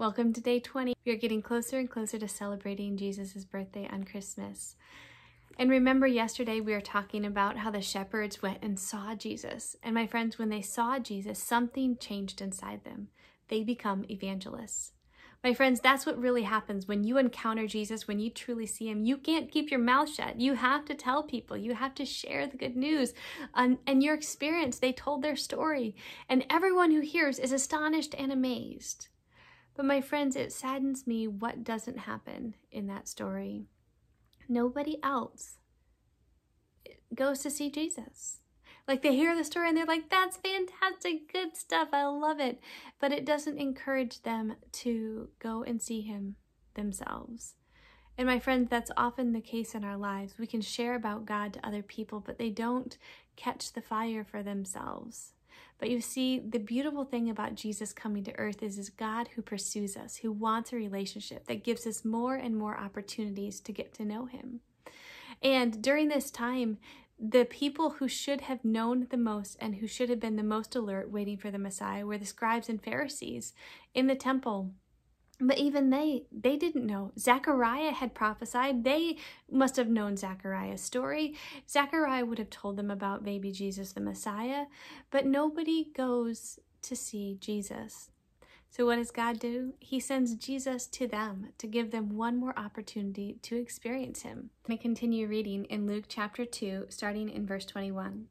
Welcome to day 20. We are getting closer and closer to celebrating Jesus' birthday on Christmas. And remember, yesterday we were talking about how the shepherds went and saw Jesus. And my friends, when they saw Jesus, something changed inside them. They become evangelists. My friends, that's what really happens when you encounter Jesus, when you truly see him. You can't keep your mouth shut. You have to tell people. You have to share the good news um, and your experience. They told their story, and everyone who hears is astonished and amazed. But my friends, it saddens me what doesn't happen in that story. Nobody else goes to see Jesus. Like they hear the story and they're like, that's fantastic, good stuff, I love it. But it doesn't encourage them to go and see him themselves. And my friends, that's often the case in our lives. We can share about God to other people, but they don't catch the fire for themselves. But you see, the beautiful thing about Jesus coming to earth is, is God who pursues us, who wants a relationship that gives us more and more opportunities to get to know him. And during this time, the people who should have known the most and who should have been the most alert waiting for the Messiah were the scribes and Pharisees in the temple but even they, they didn't know. Zechariah had prophesied. They must have known Zechariah's story. Zechariah would have told them about baby Jesus, the Messiah, but nobody goes to see Jesus. So what does God do? He sends Jesus to them to give them one more opportunity to experience him. me continue reading in Luke chapter 2, starting in verse 21.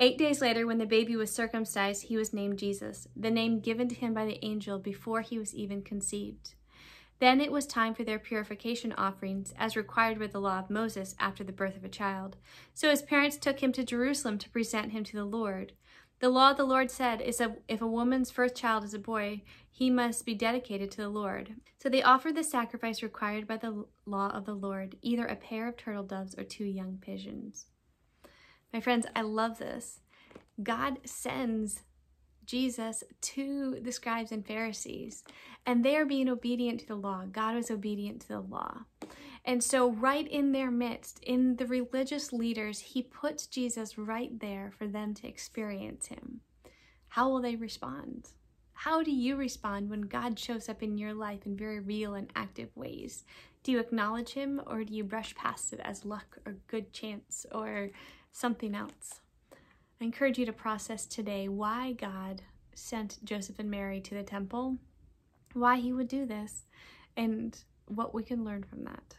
Eight days later, when the baby was circumcised, he was named Jesus, the name given to him by the angel before he was even conceived. Then it was time for their purification offerings, as required by the law of Moses after the birth of a child. So his parents took him to Jerusalem to present him to the Lord. The law of the Lord said is that if a woman's first child is a boy, he must be dedicated to the Lord. So they offered the sacrifice required by the law of the Lord, either a pair of turtle doves or two young pigeons. My friends, I love this. God sends Jesus to the scribes and Pharisees, and they are being obedient to the law. God was obedient to the law. And so, right in their midst, in the religious leaders, he puts Jesus right there for them to experience him. How will they respond? How do you respond when God shows up in your life in very real and active ways? Do you acknowledge him or do you brush past it as luck or good chance or something else. I encourage you to process today why God sent Joseph and Mary to the temple, why he would do this, and what we can learn from that.